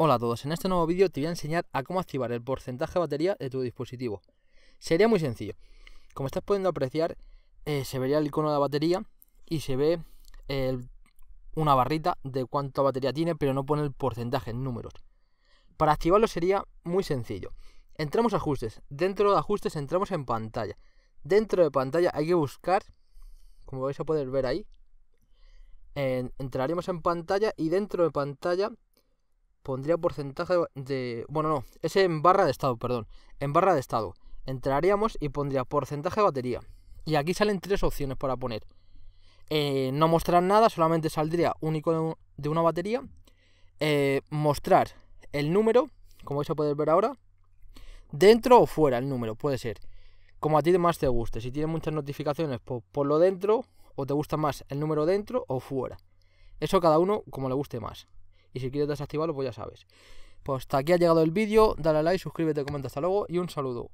Hola a todos, en este nuevo vídeo te voy a enseñar a cómo activar el porcentaje de batería de tu dispositivo. Sería muy sencillo. Como estás pudiendo apreciar, eh, se vería el icono de la batería y se ve eh, una barrita de cuánta batería tiene, pero no pone el porcentaje en números. Para activarlo sería muy sencillo. Entramos a ajustes. Dentro de ajustes entramos en pantalla. Dentro de pantalla hay que buscar, como vais a poder ver ahí, entraremos en pantalla y dentro de pantalla pondría porcentaje de... Bueno, no, es en barra de estado, perdón. En barra de estado. Entraríamos y pondría porcentaje de batería. Y aquí salen tres opciones para poner. Eh, no mostrar nada, solamente saldría un icono de una batería. Eh, mostrar el número, como vais a poder ver ahora. Dentro o fuera el número, puede ser. Como a ti más te guste. Si tienes muchas notificaciones, pues por lo dentro. O te gusta más el número dentro o fuera. Eso cada uno como le guste más. Y si quieres desactivarlo, pues ya sabes. Pues hasta aquí ha llegado el vídeo, dale like, suscríbete, comenta hasta luego y un saludo.